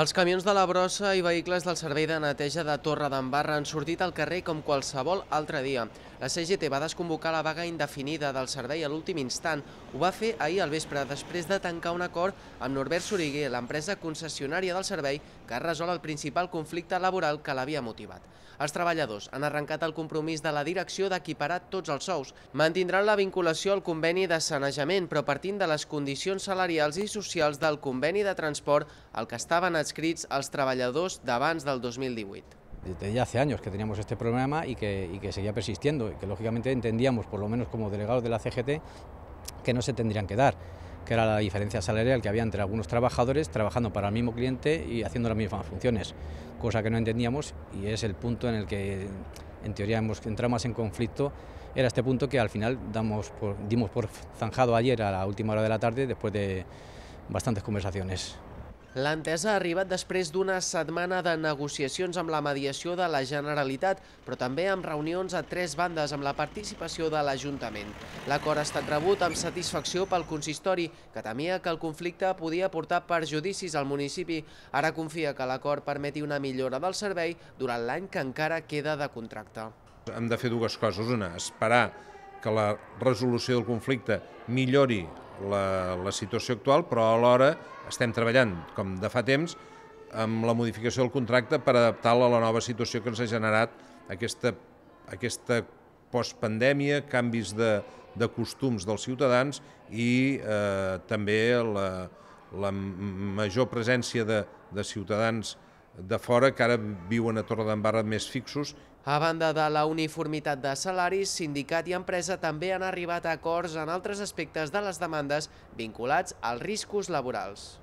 Els camions de la brossa i vehicles del Servei de Neteja de Torre d'Embarra han sortit al carrer com qualsevol altre dia. La CGT va desconvocar la vaga indefinida del servei a l'últim instant. Ho va fer ahir al vespre, després de tancar un acord amb Norbert Soriguer, l'empresa concessionària del servei, que ha resolt el principal conflicte laboral que l'havia motivat. Els treballadors han arrencat el compromís de la direcció d'equiparar tots els sous. Mantindran la vinculació al conveni de sanejament, però partint de les condicions salarials i socials del conveni de transport, el que estaven los als de avance del 2018. Desde ya hace años que teníamos este problema y que, y que seguía persistiendo y que lógicamente entendíamos, por lo menos como delegados de la CGT, que no se tendrían que dar que era la diferencia salarial que había entre algunos trabajadores trabajando para el mismo cliente y haciendo las mismas funciones, cosa que no entendíamos y es el punto en el que en teoría hemos entrado más en conflicto, era este punto que al final damos por, dimos por zanjado ayer a la última hora de la tarde después de bastantes conversaciones. L'entesa ha arribat després d'una setmana de negociacions amb la mediació de la Generalitat, però també amb reunions a tres bandes amb la participació de l'Ajuntament. L'acord ha estat rebut amb satisfacció pel consistori, que temia que el conflicte podia portar perjudicis al municipi. Ara confia que l'acord permeti una millora del servei durant l'any que encara queda de contracte. Hem de fer dues coses. Una, esperar que la resolució del conflicte millori la, la situació actual, però alhora estem treballant, com de fa temps, amb la modificació del contracte per adaptar-la a la nova situació que ens ha generat aquesta, aquesta postpandèmia, canvis de, de costums dels ciutadans i eh, també la, la major presència de, de ciutadans de fora que ara viuen a Torredembarra més fixos. A banda de la uniformitat de salaris, sindicat i empresa també han arribat a acords en altres aspectes de les demandes vinculats als riscos laborals.